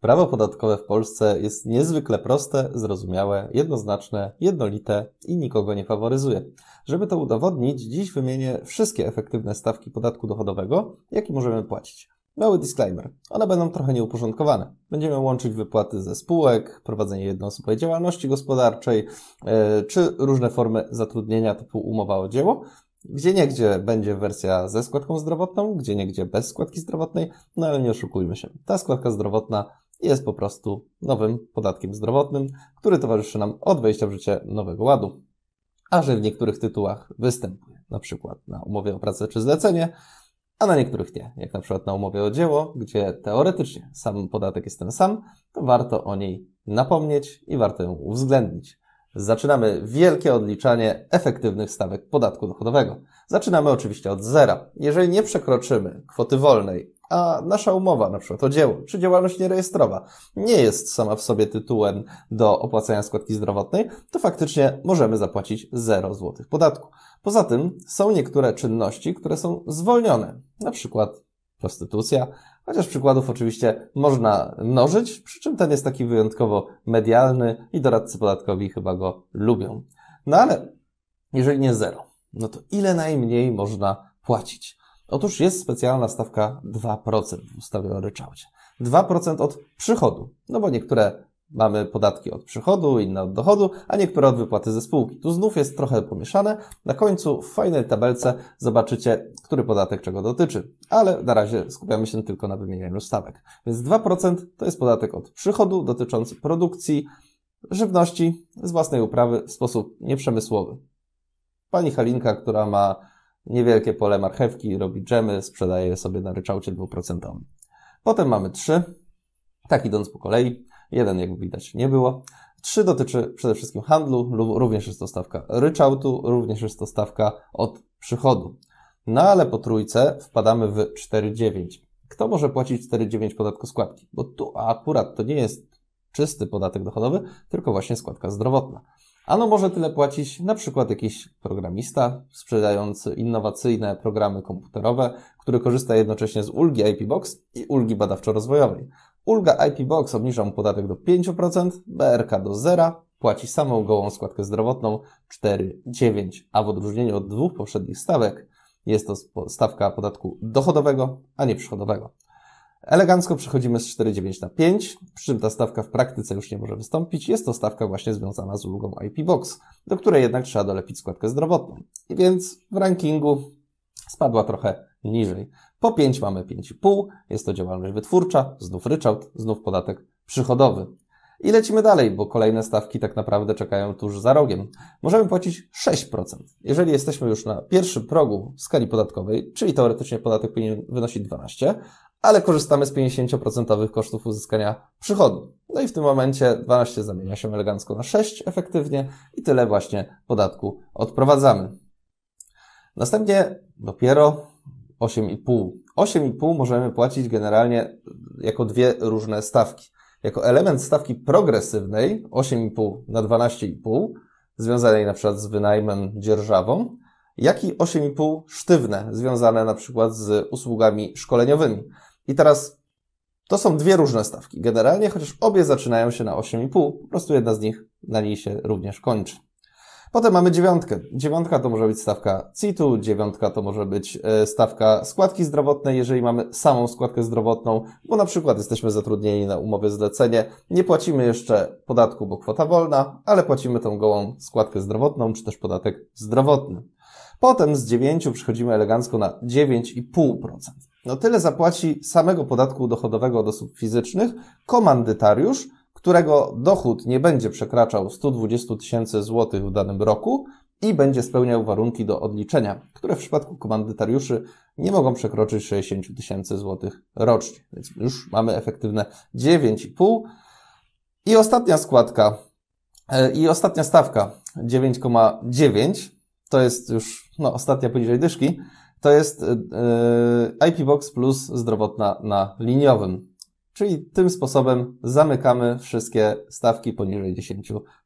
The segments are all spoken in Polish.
Prawo podatkowe w Polsce jest niezwykle proste, zrozumiałe, jednoznaczne, jednolite i nikogo nie faworyzuje. Żeby to udowodnić, dziś wymienię wszystkie efektywne stawki podatku dochodowego, jaki możemy płacić. Mały disclaimer. One będą trochę nieuporządkowane. Będziemy łączyć wypłaty ze spółek, prowadzenie jednoosobowej działalności gospodarczej, e, czy różne formy zatrudnienia typu umowa o dzieło, gdzie niegdzie będzie wersja ze składką zdrowotną, gdzie niegdzie bez składki zdrowotnej, no ale nie oszukujmy się. Ta składka zdrowotna jest po prostu nowym podatkiem zdrowotnym, który towarzyszy nam od wejścia w życie nowego ładu, a że w niektórych tytułach występuje, na przykład na umowie o pracę czy zlecenie, a na niektórych nie, jak na przykład na umowie o dzieło, gdzie teoretycznie sam podatek jest ten sam, to warto o niej napomnieć i warto ją uwzględnić. Zaczynamy wielkie odliczanie efektywnych stawek podatku dochodowego. Zaczynamy oczywiście od zera. Jeżeli nie przekroczymy kwoty wolnej a nasza umowa na przykład o dzieło czy działalność nierejestrowa nie jest sama w sobie tytułem do opłacania składki zdrowotnej, to faktycznie możemy zapłacić 0 zł podatku. Poza tym są niektóre czynności, które są zwolnione, na przykład prostytucja, chociaż przykładów oczywiście można mnożyć, przy czym ten jest taki wyjątkowo medialny i doradcy podatkowi chyba go lubią. No ale jeżeli nie zero, no to ile najmniej można płacić? Otóż jest specjalna stawka 2% w ustawie o ryczałcie. 2% od przychodu, no bo niektóre mamy podatki od przychodu, inne od dochodu, a niektóre od wypłaty ze spółki. Tu znów jest trochę pomieszane. Na końcu w fajnej tabelce zobaczycie, który podatek czego dotyczy, ale na razie skupiamy się tylko na wymienianiu stawek. Więc 2% to jest podatek od przychodu dotyczący produkcji żywności z własnej uprawy w sposób nieprzemysłowy. Pani Halinka, która ma niewielkie pole marchewki, robi dżemy, sprzedaje sobie na ryczałcie 2%. Potem mamy trzy, tak idąc po kolei, jeden jak widać nie było. Trzy dotyczy przede wszystkim handlu, również jest to stawka ryczałtu, również jest to stawka od przychodu. No ale po trójce wpadamy w 4,9. Kto może płacić 4,9 podatku składki? Bo tu akurat to nie jest czysty podatek dochodowy, tylko właśnie składka zdrowotna. Ano może tyle płacić na przykład jakiś programista sprzedający innowacyjne programy komputerowe, który korzysta jednocześnie z ulgi IP Box i ulgi badawczo-rozwojowej. Ulga IP Box obniża mu podatek do 5%, BRK do 0, płaci samą gołą składkę zdrowotną 4,9, a w odróżnieniu od dwóch poprzednich stawek jest to stawka podatku dochodowego, a nie przychodowego. Elegancko przechodzimy z 4,9 na 5, przy czym ta stawka w praktyce już nie może wystąpić. Jest to stawka właśnie związana z ulgą IP Box, do której jednak trzeba dolepić składkę zdrowotną. I więc w rankingu spadła trochę niżej. Po 5 mamy 5,5, jest to działalność wytwórcza, znów ryczałt, znów podatek przychodowy. I lecimy dalej, bo kolejne stawki tak naprawdę czekają tuż za rogiem. Możemy płacić 6%. Jeżeli jesteśmy już na pierwszym progu skali podatkowej, czyli teoretycznie podatek powinien wynosić 12, ale korzystamy z 50% kosztów uzyskania przychodu. No i w tym momencie 12 zamienia się elegancko na 6 efektywnie i tyle właśnie podatku odprowadzamy. Następnie dopiero 8,5. 8,5 możemy płacić generalnie jako dwie różne stawki. Jako element stawki progresywnej 8,5 na 12,5 związanej na przykład z wynajmem dzierżawą, jak i 8,5 sztywne związane na przykład z usługami szkoleniowymi. I teraz to są dwie różne stawki generalnie, chociaż obie zaczynają się na 8,5, po prostu jedna z nich na niej się również kończy. Potem mamy dziewiątkę. Dziewiątka to może być stawka CIT-u, dziewiątka to może być e, stawka składki zdrowotnej, jeżeli mamy samą składkę zdrowotną, bo na przykład jesteśmy zatrudnieni na umowę zlecenie, nie płacimy jeszcze podatku, bo kwota wolna, ale płacimy tą gołą składkę zdrowotną, czy też podatek zdrowotny. Potem z dziewięciu przychodzimy elegancko na 9,5%. No tyle zapłaci samego podatku dochodowego od osób fizycznych komandytariusz, którego dochód nie będzie przekraczał 120 tysięcy złotych w danym roku i będzie spełniał warunki do odliczenia, które w przypadku komandytariuszy nie mogą przekroczyć 60 tysięcy złotych rocznie. Więc już mamy efektywne 9,5. I ostatnia składka, e, i ostatnia stawka 9,9 to jest już no, ostatnia poniżej dyszki to jest y, y, IP Box Plus zdrowotna na liniowym. Czyli tym sposobem zamykamy wszystkie stawki poniżej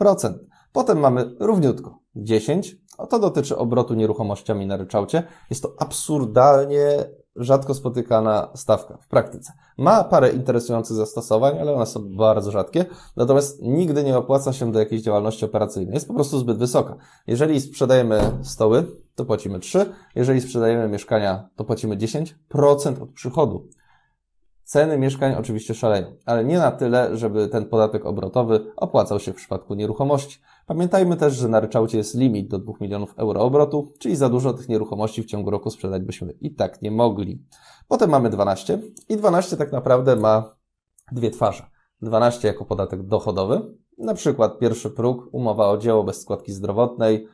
10%. Potem mamy równiutko 10. A to dotyczy obrotu nieruchomościami na ryczałcie. Jest to absurdalnie rzadko spotykana stawka w praktyce. Ma parę interesujących zastosowań, ale one są bardzo rzadkie, natomiast nigdy nie opłaca się do jakiejś działalności operacyjnej. Jest po prostu zbyt wysoka. Jeżeli sprzedajemy stoły, to płacimy 3, jeżeli sprzedajemy mieszkania, to płacimy 10% od przychodu. Ceny mieszkań oczywiście szaleją, ale nie na tyle, żeby ten podatek obrotowy opłacał się w przypadku nieruchomości. Pamiętajmy też, że na ryczałcie jest limit do 2 milionów euro obrotu, czyli za dużo tych nieruchomości w ciągu roku sprzedać byśmy i tak nie mogli. Potem mamy 12 i 12 tak naprawdę ma dwie twarze. 12 jako podatek dochodowy, na przykład pierwszy próg, umowa o dzieło bez składki zdrowotnej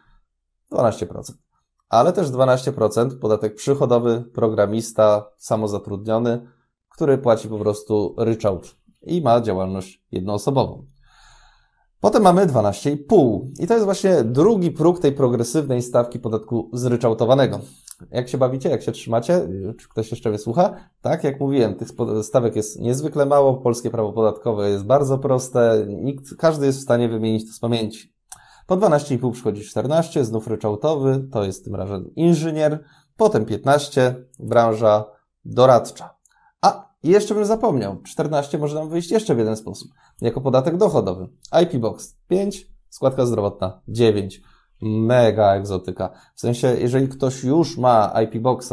12%, ale też 12% podatek przychodowy, programista, samozatrudniony, który płaci po prostu ryczałt i ma działalność jednoosobową. Potem mamy 12,5 i to jest właśnie drugi próg tej progresywnej stawki podatku zryczałtowanego. Jak się bawicie, jak się trzymacie? Czy ktoś jeszcze mnie słucha? Tak, jak mówiłem, tych stawek jest niezwykle mało, polskie prawo podatkowe jest bardzo proste, nikt, każdy jest w stanie wymienić to z pamięci. Po 12,5 przychodzi 14, znów ryczałtowy, to jest tym razem inżynier, potem 15, branża doradcza. A, i jeszcze bym zapomniał, 14 może nam wyjść jeszcze w jeden sposób, jako podatek dochodowy. IP Box 5, składka zdrowotna 9. Mega egzotyka. W sensie, jeżeli ktoś już ma IP Boxa,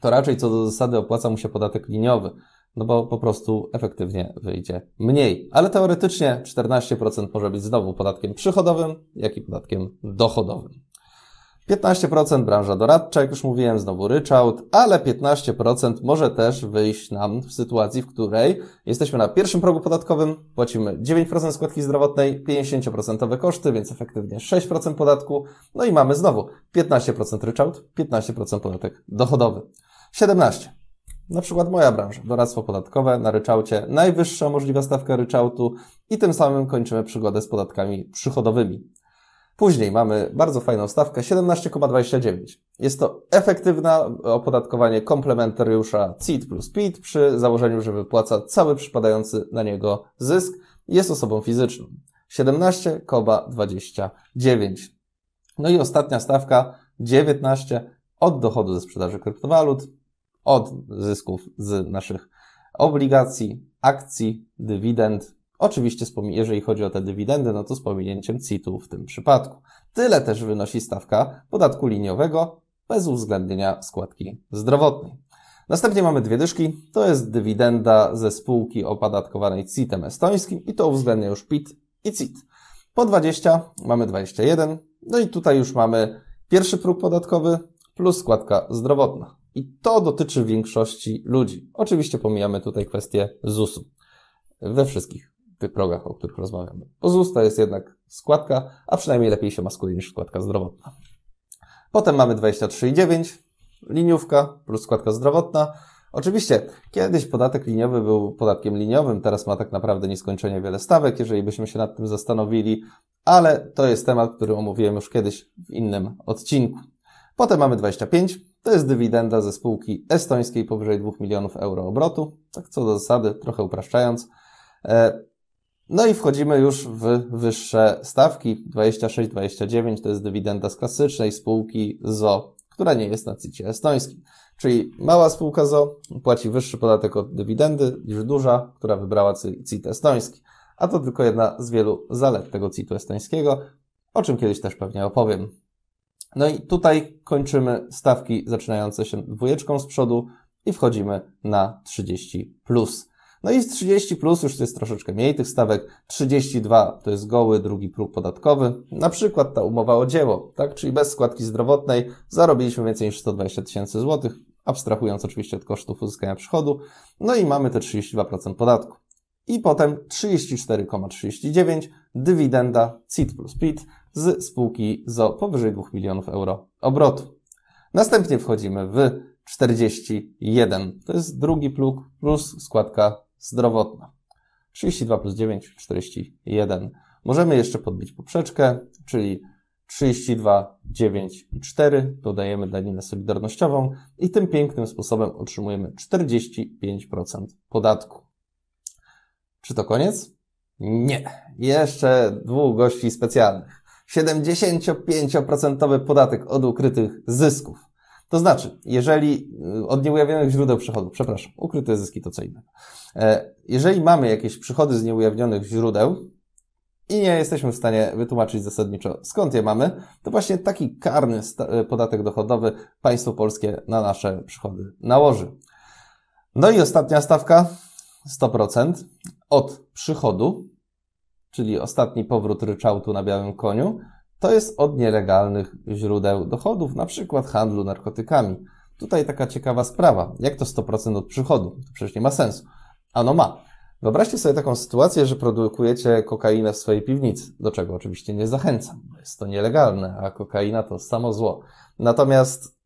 to raczej co do zasady opłaca mu się podatek liniowy, no bo po prostu efektywnie wyjdzie mniej. Ale teoretycznie 14% może być znowu podatkiem przychodowym, jak i podatkiem dochodowym. 15% branża doradcza, jak już mówiłem, znowu ryczałt, ale 15% może też wyjść nam w sytuacji, w której jesteśmy na pierwszym progu podatkowym, płacimy 9% składki zdrowotnej, 50% koszty, więc efektywnie 6% podatku, no i mamy znowu 15% ryczałt, 15% podatek dochodowy. 17. Na przykład moja branża, doradztwo podatkowe na ryczałcie, najwyższa możliwa stawka ryczałtu i tym samym kończymy przygodę z podatkami przychodowymi. Później mamy bardzo fajną stawkę 17,29. Jest to efektywne opodatkowanie komplementariusza CIT plus PIT przy założeniu, że wypłaca cały przypadający na niego zysk. Jest osobą fizyczną. 17,29. No i ostatnia stawka 19 od dochodu ze sprzedaży kryptowalut, od zysków z naszych obligacji, akcji, dywidend, Oczywiście, jeżeli chodzi o te dywidendy, no to z pominięciem CIT-u w tym przypadku. Tyle też wynosi stawka podatku liniowego bez uwzględnienia składki zdrowotnej. Następnie mamy dwie dyszki. To jest dywidenda ze spółki opodatkowanej CIT-em estońskim i to uwzględnia już PIT i CIT. Po 20 mamy 21, no i tutaj już mamy pierwszy próg podatkowy plus składka zdrowotna. I to dotyczy większości ludzi. Oczywiście pomijamy tutaj kwestię ZUS-u. We wszystkich progach, o których rozmawiamy. Pozostaje jest jednak składka, a przynajmniej lepiej się maskuje niż składka zdrowotna. Potem mamy 23,9, liniówka plus składka zdrowotna. Oczywiście, kiedyś podatek liniowy był podatkiem liniowym, teraz ma tak naprawdę nieskończenie wiele stawek, jeżeli byśmy się nad tym zastanowili, ale to jest temat, który omówiłem już kiedyś w innym odcinku. Potem mamy 25, to jest dywidenda ze spółki estońskiej powyżej 2 milionów euro obrotu, tak co do zasady, trochę upraszczając. E, no i wchodzimy już w wyższe stawki 26-29 to jest dywidenda z klasycznej spółki ZO, która nie jest na CIT-ie estońskim. Czyli mała spółka ZO płaci wyższy podatek od dywidendy niż duża, która wybrała CIT estoński. A to tylko jedna z wielu zalet tego CIT-u estońskiego, o czym kiedyś też pewnie opowiem. No i tutaj kończymy stawki zaczynające się dwójeczką z przodu i wchodzimy na 30+. Plus. No i z 30 plus już to jest troszeczkę mniej tych stawek. 32 to jest goły, drugi próg podatkowy. Na przykład ta umowa o dzieło, tak? Czyli bez składki zdrowotnej zarobiliśmy więcej niż 120 tysięcy złotych, abstrahując oczywiście od kosztów uzyskania przychodu. No i mamy te 32% podatku. I potem 34,39 dywidenda CIT plus PIT z spółki ZO powyżej 2 milionów euro obrotu. Następnie wchodzimy w 41. To jest drugi próg plus składka zdrowotna. 32 plus 9, 41. Możemy jeszcze podbić poprzeczkę, czyli 32, 9 i 4. Dodajemy daninę solidarnościową i tym pięknym sposobem otrzymujemy 45% podatku. Czy to koniec? Nie. Jeszcze dwóch gości specjalnych. 75% podatek od ukrytych zysków. To znaczy, jeżeli y, od nieujawnionych źródeł przychodów, przepraszam, ukryte zyski to co innego. E, jeżeli mamy jakieś przychody z nieujawnionych źródeł i nie jesteśmy w stanie wytłumaczyć zasadniczo skąd je mamy, to właśnie taki karny e, podatek dochodowy państwo polskie na nasze przychody nałoży. No i ostatnia stawka 100% od przychodu, czyli ostatni powrót ryczałtu na białym koniu, to jest od nielegalnych źródeł dochodów, na przykład handlu narkotykami. Tutaj taka ciekawa sprawa. Jak to 100% od przychodu? To przecież nie ma sensu. Ano ma. Wyobraźcie sobie taką sytuację, że produkujecie kokainę w swojej piwnicy, do czego oczywiście nie zachęcam. Jest to nielegalne, a kokaina to samo zło. Natomiast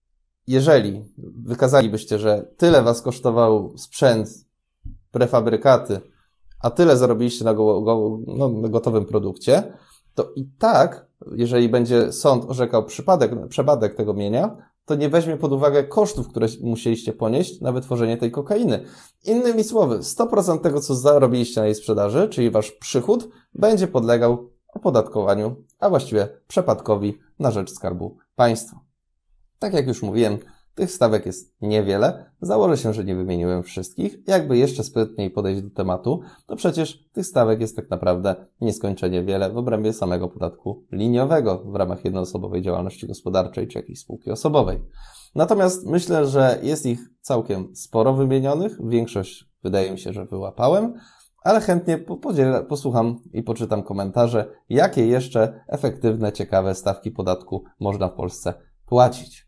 jeżeli wykazalibyście, że tyle was kosztował sprzęt, prefabrykaty, a tyle zarobiliście na, go, go, no, na gotowym produkcie, to i tak jeżeli będzie sąd orzekał przypadek, przepadek tego mienia, to nie weźmie pod uwagę kosztów, które musieliście ponieść na wytworzenie tej kokainy. Innymi słowy, 100% tego, co zarobiliście na jej sprzedaży, czyli wasz przychód, będzie podlegał opodatkowaniu, a właściwie przepadkowi na rzecz skarbu państwa. Tak jak już mówiłem, tych stawek jest niewiele. Założę się, że nie wymieniłem wszystkich. Jakby jeszcze sprytniej podejść do tematu, to przecież tych stawek jest tak naprawdę nieskończenie wiele w obrębie samego podatku liniowego w ramach jednoosobowej działalności gospodarczej czy jakiejś spółki osobowej. Natomiast myślę, że jest ich całkiem sporo wymienionych. Większość wydaje mi się, że wyłapałem ale chętnie podzielę, posłucham i poczytam komentarze, jakie jeszcze efektywne, ciekawe stawki podatku można w Polsce płacić.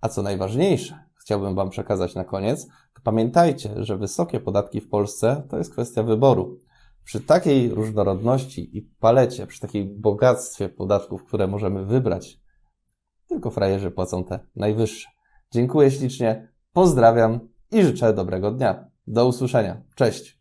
A co najważniejsze, chciałbym Wam przekazać na koniec, to pamiętajcie, że wysokie podatki w Polsce to jest kwestia wyboru. Przy takiej różnorodności i palecie, przy takiej bogactwie podatków, które możemy wybrać, tylko frajerzy płacą te najwyższe. Dziękuję ślicznie, pozdrawiam i życzę dobrego dnia. Do usłyszenia. Cześć.